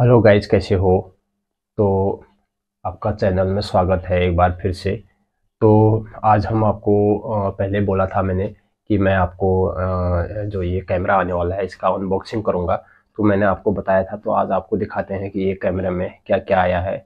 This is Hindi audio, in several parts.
हेलो गाइज कैसे हो तो आपका चैनल में स्वागत है एक बार फिर से तो आज हम आपको पहले बोला था मैंने कि मैं आपको जो ये कैमरा आने वाला है इसका अनबॉक्सिंग करूँगा तो मैंने आपको बताया था तो आज आपको दिखाते हैं कि ये कैमरे में क्या क्या आया है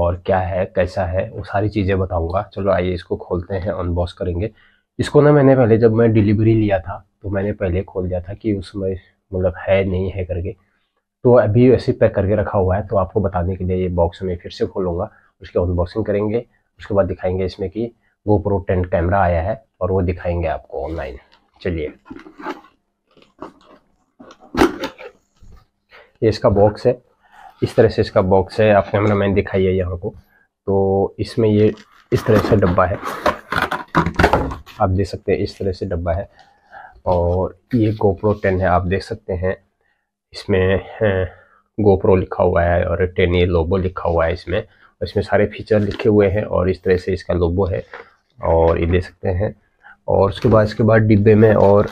और क्या है कैसा है वो सारी चीज़ें बताऊँगा चलो आइए इसको खोलते हैं अनबॉक्स करेंगे इसको ना मैंने पहले जब मैं डिलीवरी लिया था तो मैंने पहले खोल दिया था कि उसमें मतलब है नहीं है करके तो अभी ऐसे पैक करके रखा हुआ है तो आपको बताने के लिए ये बॉक्स मैं फिर से खोलूँगा उसकी अनबॉक्सिंग करेंगे उसके बाद दिखाएंगे इसमें कि गोप्रो टेन कैमरा आया है और वो दिखाएंगे आपको ऑनलाइन चलिए ये इसका बॉक्स है इस तरह से इसका बॉक्स है आप कैमरा मैन दिखाई है यहाँ को तो इसमें ये इस तरह से डब्बा है आप देख सकते हैं इस तरह से डब्बा है और ये गोप्रो टेन है आप देख सकते हैं इसमें गोप्रो लिखा हुआ है और टेन ए लोबो लिखा हुआ है इसमें इसमें सारे फीचर लिखे हुए हैं और इस तरह से इसका लोबो है और ये दे सकते हैं और उसके बाद इसके बाद डिब्बे में और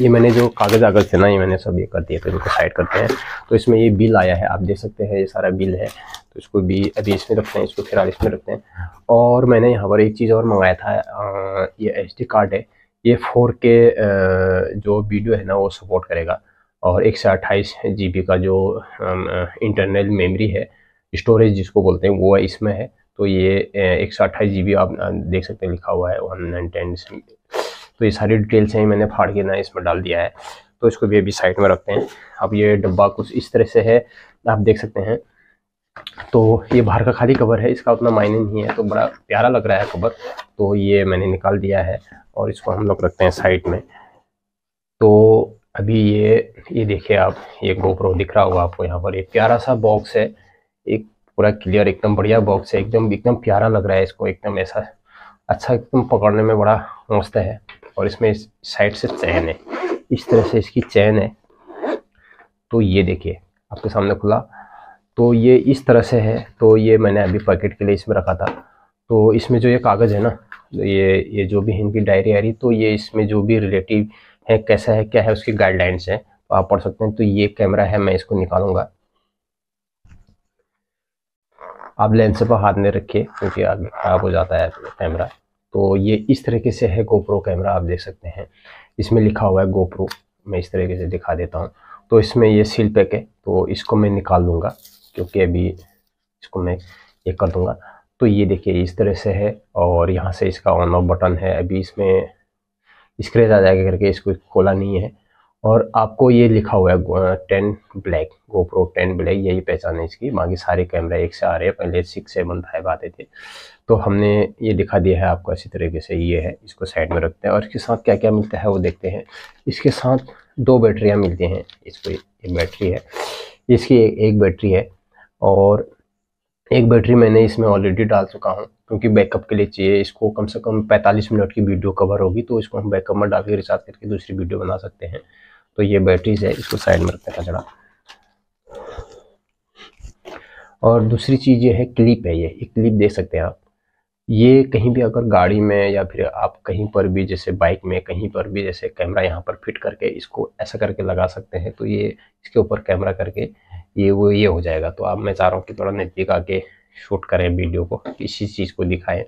ये मैंने जो कागज़ आगज थे ना ये मैंने सब ये कर दिया तो इनको साइड करते हैं तो इसमें ये बिल आया है आप देख सकते हैं ये सारा बिल है तो इसको भी अभी इसमें रखते हैं इसको फिलहाल इसमें रखते हैं और मैंने यहाँ पर एक चीज़ और मंगाया था ये एच कार्ड है ये फोर के जो वीडियो है ना वो सपोर्ट करेगा और एक सौ अट्ठाईस जी बी का जो इंटरनल मेमोरी है स्टोरेज जिसको बोलते हैं वो इसमें है तो ये एक सौ अट्ठाईस जी बी आप देख सकते हैं लिखा हुआ है वन नाइन टेन तो ये सारी डिटेल्स हैं मैंने फाड़ के ना इसमें डाल दिया है तो इसको भी अभी साइड में रखते हैं अब ये डब्बा कुछ इस तरह से है आप देख सकते हैं तो ये बाहर का खाली कवर है इसका उतना मायने नहीं है तो बड़ा प्यारा लग रहा है कवर तो ये मैंने निकाल दिया है और इसको हम लोग रखते हैं साइड में तो अभी ये ये देखिए आप ये गोप्रो दिख रहा होगा आपको यहाँ पर एक प्यारा सा बॉक्स है एक पूरा क्लियर एकदम बढ़िया बॉक्स है एकदम एकदम प्यारा लग रहा है इसको एकदम ऐसा अच्छा एकदम पकड़ने में बड़ा मस्त है और इसमें साइड से चैन है इस तरह से इसकी चैन है तो ये देखिए आपके सामने खुला तो ये इस तरह से है तो ये मैंने अभी पैकेट के लिए इसमें रखा था तो इसमें जो ये कागज़ है ना ये ये जो भी इनकी डायरी आ रही तो ये इसमें जो भी रिलेटिव है कैसा है क्या है उसकी गाइडलाइंस है तो आप पढ़ सकते हैं तो ये कैमरा है मैं इसको निकालूंगा आप लेंस पर हाथ नहीं रखिए क्योंकि आगे खराब हो जाता है कैमरा तो ये इस तरीके से है गोप्रो कैमरा आप देख सकते हैं इसमें लिखा हुआ है गोप्रो मैं इस तरीके से दिखा देता हूँ तो इसमें ये सील पैक है तो इसको मैं निकाल दूंगा क्योंकि अभी इसको मैं ये कर दूंगा तो ये देखिए इस तरह से है और यहाँ से इसका ऑन ऑफ बटन है अभी इसमें स्क्रेच आ जाएगा करके इसको खोला नहीं है और आपको ये लिखा हुआ है ten black GoPro ten black यही पहचान है इसकी बाकी सारे कैमरा एक से आ रहे हैं पहले सिक्स सेवन फाइव आते थे तो हमने ये दिखा दिया है आपको इसी तरीके से ये है इसको साइड में रखते हैं और इसके साथ क्या क्या मिलता है वो देखते हैं इसके साथ दो बैटरियाँ मिलती हैं इसको एक बैटरी है इसकी एक बैटरी है और एक बैटरी मैंने इसमें ऑलरेडी डाल चुका हूँ क्योंकि बैकअप के लिए चाहिए इसको कम से कम 45 मिनट की वीडियो कवर होगी तो इसको हम बैकअप में डाल के रिचार्ज करके दूसरी वीडियो बना सकते हैं तो ये बैटरीज है इसको साइड में रखते हैं जरा और दूसरी चीज़ ये है क्लिप है ये एक क्लिप देख सकते हैं आप ये कहीं भी अगर गाड़ी में या फिर आप कहीं पर भी जैसे बाइक में कहीं पर भी जैसे कैमरा यहाँ पर फिट करके इसको ऐसा करके लगा सकते हैं तो ये इसके ऊपर कैमरा करके ये वो ये हो जाएगा तो अब मैं चाह रहा हूँ कि थोड़ा नज़दीक आके शूट करें वीडियो को इसी चीज़ को दिखाएं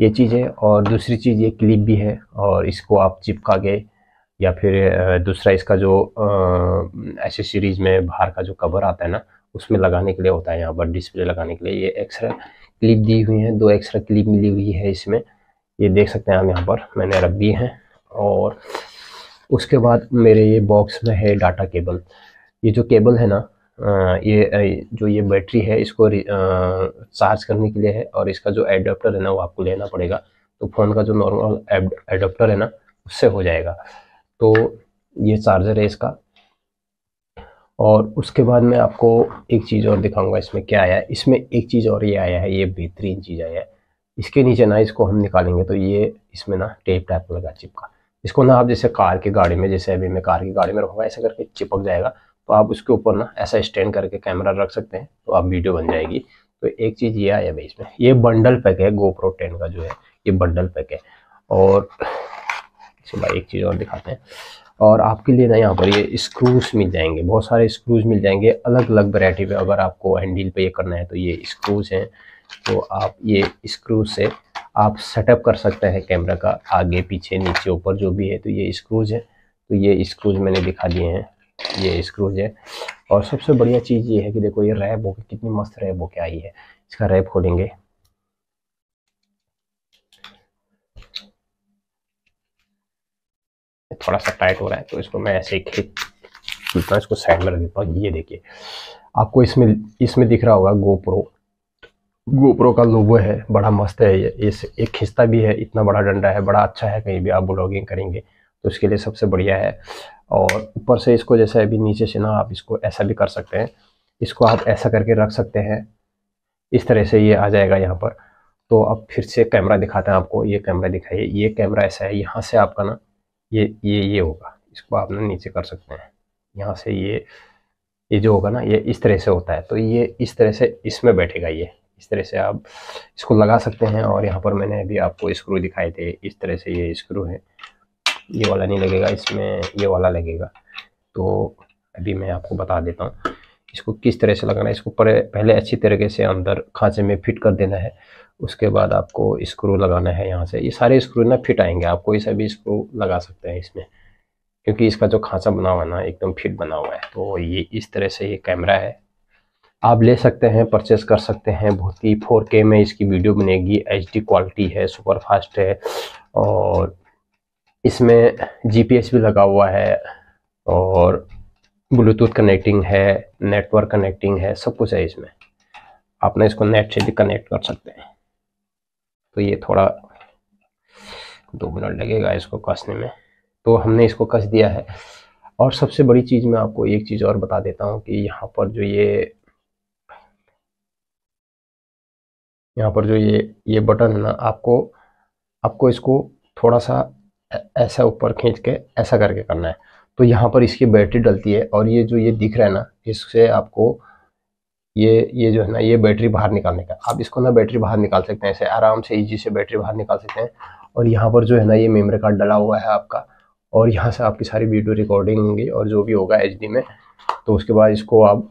ये चीज़ है और दूसरी चीज़ ये क्लिप भी है और इसको आप चिपका के या फिर दूसरा इसका जो एसेसरीज में बाहर का जो कवर आता है ना उसमें लगाने के लिए होता है यहाँ पर डिस्प्ले लगाने के लिए ये एक्स्ट्रा क्लिप दी हुई है दो एक्स्ट्रा क्लिप मिली हुई है इसमें ये देख सकते हैं आप यहाँ पर मैंने रख दिए हैं और उसके बाद मेरे ये बॉक्स में है डाटा केबल ये जो केबल है ना ये जो ये बैटरी है इसको चार्ज करने के लिए है और इसका जो एडाप्टर है ना वो आपको लेना पड़ेगा तो फ़ोन का जो नॉर्मल एडाप्टर है ना उससे हो जाएगा तो ये चार्जर है इसका और उसके बाद मैं आपको एक चीज़ और दिखाऊंगा इसमें क्या आया है इसमें एक चीज़ और ये आया है ये बेहतरीन चीज़ आया है इसके नीचे ना इसको हम निकालेंगे तो ये इसमें ना टेप टाइप लगा चिपका इसको ना आप जैसे कार की गाड़ी में जैसे अभी मैं कार की गाड़ी में रखूँगा ऐसा करके चिपक जाएगा तो आप उसके ऊपर ना ऐसा स्टैंड करके कैमरा रख सकते हैं तो आप वीडियो बन जाएगी तो एक चीज़ ये आया भाई इसमें ये बंडल पैक है गोप्रो टेन का जो है ये बंडल पैक है और भाई एक चीज़ और दिखाते हैं और आपके लिए ना यहाँ पर ये स्क्रूज मिल जाएंगे बहुत सारे स्क्रूज मिल जाएंगे अलग अलग वैरायटी पे अगर आपको हैंडल पे ये करना है तो ये स्क्रूज हैं तो आप ये स्क्रूज से आप सेटअप कर सकते हैं कैमरा का आगे पीछे नीचे ऊपर जो भी है तो ये स्क्रूज है तो ये स्क्रूज मैंने दिखा दिए हैं ये स्क्रूज है और सबसे बढ़िया चीज़ ये है कि देखो ये रैप होके कितनी मस्त रैप होके आई है इसका रैप खोलेंगे थोड़ा सा टाइट हो रहा है तो इसको मैं ऐसे ही खींचता इसको साइड में रख देता हूँ ये देखिए आपको इसमें इसमें दिख रहा होगा गोप्रो गोप्रो का लोबो है बड़ा मस्त है ये इस एक खिस्ता भी है इतना बड़ा डंडा है बड़ा अच्छा है कहीं भी आप ब्लॉगिंग करेंगे तो इसके लिए सबसे बढ़िया है और ऊपर से इसको जैसे अभी नीचे से ना आप इसको ऐसा भी कर सकते हैं इसको आप ऐसा करके रख सकते हैं इस तरह से ये आ जाएगा यहाँ पर तो अब फिर से कैमरा दिखाते हैं आपको ये कैमरा दिखाइए ये कैमरा ऐसा है यहाँ से आपका ना ये ये ये होगा इसको आप ना नीचे कर सकते हैं यहाँ से ये ये जो होगा ना ये इस तरह से होता है तो ये इस तरह से इसमें बैठेगा ये इस तरह से आप इसको लगा सकते हैं और यहाँ पर मैंने अभी आपको स्क्रू दिखाए थे इस तरह से ये स्क्रू है ये वाला नहीं लगेगा इसमें ये वाला लगेगा तो अभी मैं आपको बता देता हूँ इसको किस तरह से लगाना है इसको पहले अच्छी तरीके से अंदर खांचे में फिट कर देना है उसके बाद आपको स्क्रू लगाना है यहाँ से ये सारे स्क्रू ना फिट आएंगे आप कोई सा भी स्क्रू लगा सकते हैं इसमें क्योंकि इसका जो खांचा बना हुआ है ना एकदम फिट बना हुआ है तो ये इस तरह से ये कैमरा है आप ले सकते हैं परचेस कर सकते हैं बहुत ही फोर के में इसकी वीडियो बनेगी एच क्वालिटी है सुपर फास्ट है और इसमें जीपीएस भी लगा हुआ है और ब्लूटूथ कनेक्टिंग है नेटवर्क कनेक्टिंग है सब कुछ है इसमें आपने इसको नेट से भी कनेक्ट कर सकते हैं तो ये थोड़ा दो मिनट लगेगा इसको कसने में तो हमने इसको कस दिया है और सबसे बड़ी चीज़ मैं आपको एक चीज़ और बता देता हूँ कि यहाँ पर जो ये यहाँ पर जो ये ये बटन है ना आपको आपको इसको थोड़ा सा ऐसा ऊपर खींच के ऐसा करके करना है तो यहाँ पर इसकी बैटरी डलती है और ये जो ये दिख रहा है ना इससे आपको ये ये जो है ना ये बैटरी बाहर निकालने का आप इसको ना बैटरी बाहर निकाल सकते हैं ऐसे आराम से ईजी से बैटरी बाहर निकाल सकते हैं और यहाँ पर जो है ना ये मेमोरी कार्ड डला हुआ है आपका और यहाँ से आपकी सारी वीडियो रिकॉर्डिंग होंगी और जो भी होगा एच में तो उसके बाद इसको आप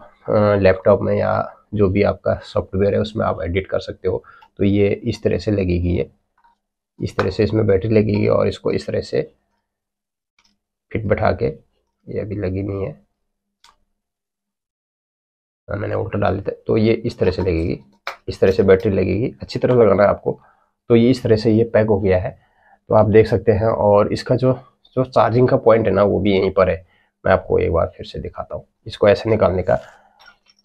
लैपटॉप में या जो भी आपका सॉफ्टवेयर है उसमें आप एडिट कर सकते हो तो ये इस तरह से लगेगी ये इस तरह से इसमें बैटरी लगेगी और इसको इस तरह से फिट बैठा के ये अभी लगी नहीं है हाँ, मैंने उल्टा डाल दिया तो ये इस तरह से लगेगी इस तरह से बैटरी लगेगी अच्छी तरह लगाना है आपको तो ये इस तरह से ये पैक हो गया है तो आप देख सकते हैं और इसका जो जो चार्जिंग का पॉइंट है ना वो भी यहीं पर है मैं आपको एक बार फिर से दिखाता हूँ इसको ऐसे निकालने का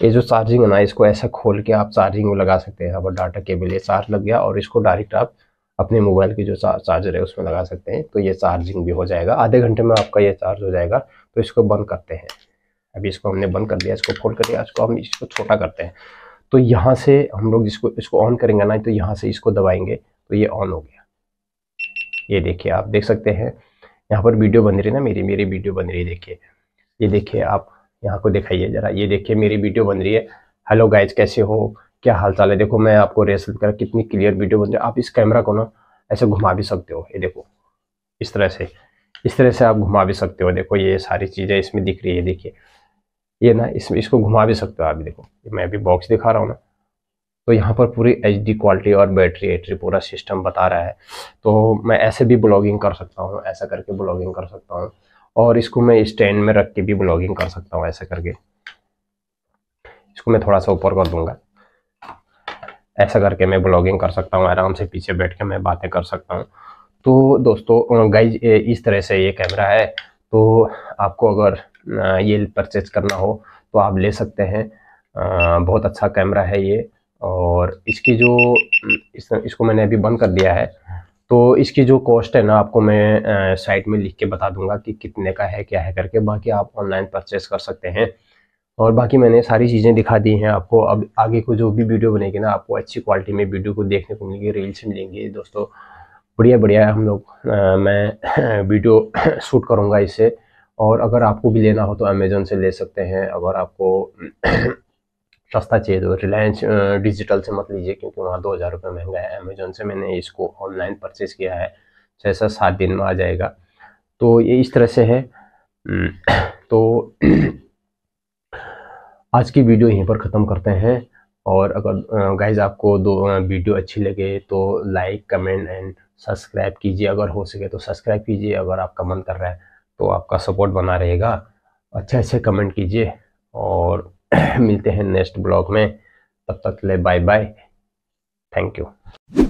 ये जो चार्जिंग है ना इसको ऐसा खोल के आप चार्जिंग में लगा सकते हैं अब डाटा केबल ये चार्ज लग गया और इसको डायरेक्ट आप अपने मोबाइल की जो चार्जर है उसमें लगा सकते हैं तो ये चार्जिंग भी हो जाएगा आधे घंटे में आपका ये चार्ज हो जाएगा तो इसको बंद करते हैं अभी इसको हमने बंद कर दिया इसको फोल्ड कर दिया इसको हम इसको छोटा करते हैं तो यहाँ से हम लोग जिसको इसको ऑन करेंगे ना तो यहाँ से इसको दबाएंगे तो ये ऑन हो गया ये देखिए आप देख सकते हैं यहाँ पर वीडियो बन रही है ना मेरी मेरी वीडियो बन रही है देखिए ये देखिए आप यहाँ को दिखाइए जरा ये देखिए मेरी वीडियो बन रही है हेलो गाइज कैसे हो क्या हाल चाल है देखो मैं आपको रेस कर कितनी क्लियर वीडियो बनती है आप इस कैमरा को ना ऐसे घुमा भी सकते हो ये देखो इस तरह से इस तरह से आप घुमा भी सकते हो देखो ये सारी चीज़ें इसमें दिख रही है देखिए ये ना इसमें इसको घुमा भी सकते हो आप देखो मैं अभी बॉक्स दिखा रहा हूँ ना तो यहाँ पर पूरी एच क्वालिटी और बैटरी एटरी पूरा सिस्टम बता रहा है तो मैं ऐसे भी ब्लॉगिंग कर सकता हूँ ऐसा करके ब्लॉगिंग कर सकता हूँ और इसको मैं स्टैंड में रख के भी ब्लॉगिंग कर सकता हूँ ऐसा करके इसको मैं थोड़ा सा ऊपर कर दूंगा ऐसा करके मैं ब्लॉगिंग कर सकता हूँ आराम से पीछे बैठ के मैं बातें कर सकता हूँ तो दोस्तों गाइज इस तरह से ये कैमरा है तो आपको अगर ये परचेज करना हो तो आप ले सकते हैं बहुत अच्छा कैमरा है ये और इसकी जो इस, इसको मैंने अभी बंद कर दिया है तो इसकी जो कॉस्ट है ना आपको मैं साइट में लिख के बता दूंगा कि कितने का है क्या है करके बाकी आप ऑनलाइन परचेज कर सकते हैं और बाकी मैंने सारी चीज़ें दिखा दी हैं आपको अब आगे को जो भी वीडियो बनेगी ना आपको अच्छी क्वालिटी में वीडियो को देखने को मिलेगी रील्स मिलेंगी दोस्तों बढ़िया बढ़िया हम लोग मैं वीडियो शूट करूँगा इससे और अगर आपको भी लेना हो तो अमेजोन से ले सकते हैं अगर आपको सस्ता चाहिए तो रिलायंस डिजिटल से मत लीजिए क्योंकि वहाँ दो हज़ार रुपये महंगा है अमेजोन से मैंने इसको ऑनलाइन परचेज़ किया है छः सात दिन में आ जाएगा तो ये इस तरह से है तो आज की वीडियो यहीं पर ख़त्म करते हैं और अगर गाइज आपको दो वीडियो अच्छी लगे तो लाइक कमेंट एंड सब्सक्राइब कीजिए अगर हो सके तो सब्सक्राइब कीजिए अगर आपका मन कर रहा है तो आपका सपोर्ट बना रहेगा अच्छे अच्छे कमेंट कीजिए और मिलते हैं नेक्स्ट ब्लॉग में तब तक ले बाय बाय थैंक यू